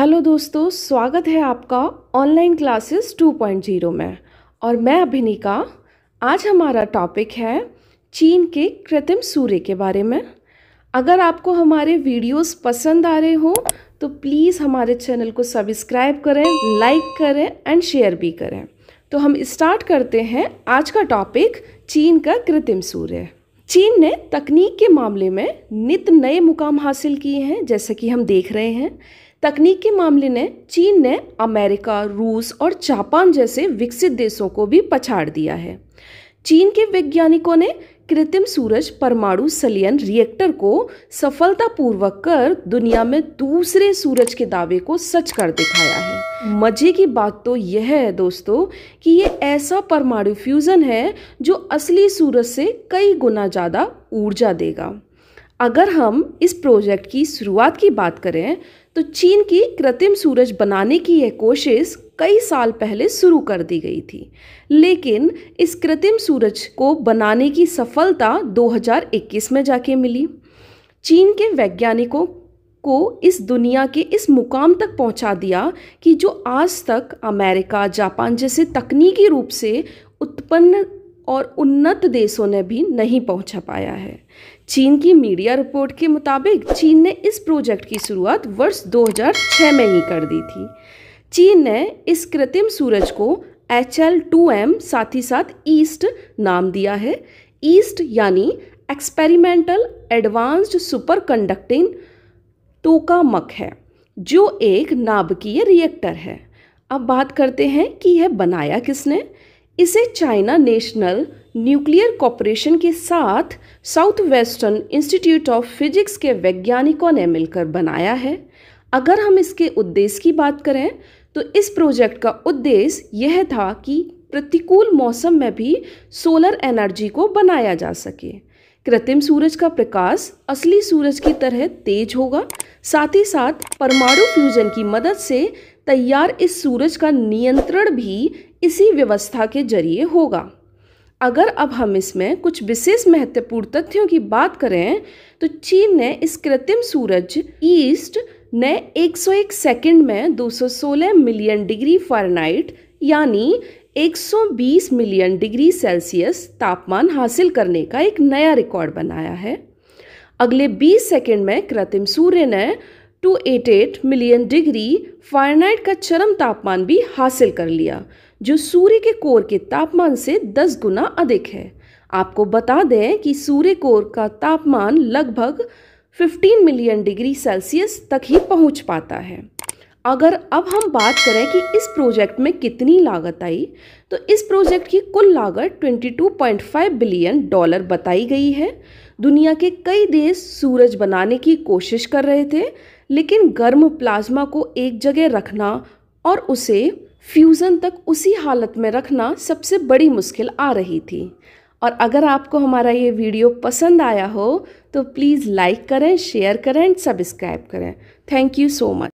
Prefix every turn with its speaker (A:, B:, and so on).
A: hello दोस्तों स्वागत है आपका ऑनलाइन क्लासेस 2.0 में और मैं अभिनिका आज हमारा टॉपिक है चीन के कृत्रिम सूर्य के बारे में अगर आपको हमारे वीडियोस पसंद आ रहे हों तो प्लीज़ हमारे चैनल को सब्सक्राइब करें लाइक करें एंड शेयर भी करें तो हम स्टार्ट करते हैं आज का टॉपिक चीन का कृत्रिम सूर्य चीन ने तकनीक के मामले में नित नए मुकाम हासिल किए हैं जैसे कि हम देख रहे हैं तकनीक के मामले ने चीन ने अमेरिका रूस और जापान जैसे विकसित देशों को भी पछाड़ दिया है चीन के वैज्ञानिकों ने कृत्रिम सूरज परमाणु सलियन रिएक्टर को सफलतापूर्वक कर दुनिया में दूसरे सूरज के दावे को सच कर दिखाया है मजे की बात तो यह है दोस्तों कि ये ऐसा परमाणु फ्यूज़न है जो असली सूरज से कई गुना ज़्यादा ऊर्जा देगा अगर हम इस प्रोजेक्ट की शुरुआत की बात करें तो चीन की कृत्रिम सूरज बनाने की यह कोशिश कई साल पहले शुरू कर दी गई थी लेकिन इस कृत्रिम सूरज को बनाने की सफलता 2021 में जाके मिली चीन के वैज्ञानिकों को इस दुनिया के इस मुकाम तक पहुंचा दिया कि जो आज तक अमेरिका जापान जैसे तकनीकी रूप से उत्पन्न और उन्नत देशों ने भी नहीं पहुंचा पाया है चीन की मीडिया रिपोर्ट के मुताबिक चीन ने इस प्रोजेक्ट की शुरुआत वर्ष 2006 में ही कर दी थी चीन ने इस कृत्रिम सूरज को एच एल टू एम साथ ही साथ ईस्ट नाम दिया है ईस्ट यानी एक्सपेरिमेंटल एडवांस्ड सुपर कंडक्टिंग टोका मक है जो एक नाभिकीय रिएक्टर है अब बात करते हैं कि यह बनाया किसने इसे चाइना नेशनल न्यूक्लियर कॉरपोरेशन के साथ south western institute of physics के वैज्ञानिकों ने मिलकर बनाया है अगर हम इसके उद्देश्य की बात करें तो इस प्रोजेक्ट का उद्देश्य यह था कि प्रतिकूल मौसम में भी सोलर एनर्जी को बनाया जा सके कृत्रिम सूरज का प्रकाश असली सूरज की तरह तेज होगा साथ ही साथ परमाणु फ्यूजन की मदद से तैयार इस सूरज का नियंत्रण भी इसी व्यवस्था के जरिए होगा अगर अब हम इसमें कुछ विशेष महत्वपूर्ण तथ्यों की बात करें तो चीन ने इस कृत्रिम सूरज ईस्ट ने 101 सेकंड में 216 मिलियन डिग्री फारेनहाइट यानी 120 मिलियन डिग्री सेल्सियस तापमान हासिल करने का एक नया रिकॉर्ड बनाया है अगले 20 सेकंड में कृत्रिम सूर्य ने 288 मिलियन डिग्री फारेनहाइट का चरम तापमान भी हासिल कर लिया जो सूर्य के कोर के तापमान से 10 गुना अधिक है आपको बता दें कि सूर्य कोर का तापमान लगभग 15 मिलियन डिग्री सेल्सियस तक ही पहुंच पाता है अगर अब हम बात करें कि इस प्रोजेक्ट में कितनी लागत आई तो इस प्रोजेक्ट की कुल लागत 22.5 बिलियन डॉलर बताई गई है दुनिया के कई देश सूरज बनाने की कोशिश कर रहे थे लेकिन गर्म प्लाज्मा को एक जगह रखना और उसे फ्यूज़न तक उसी हालत में रखना सबसे बड़ी मुश्किल आ रही थी और अगर आपको हमारा ये वीडियो पसंद आया हो तो प्लीज़ लाइक करें शेयर करें सब्सक्राइब करें थैंक यू सो मच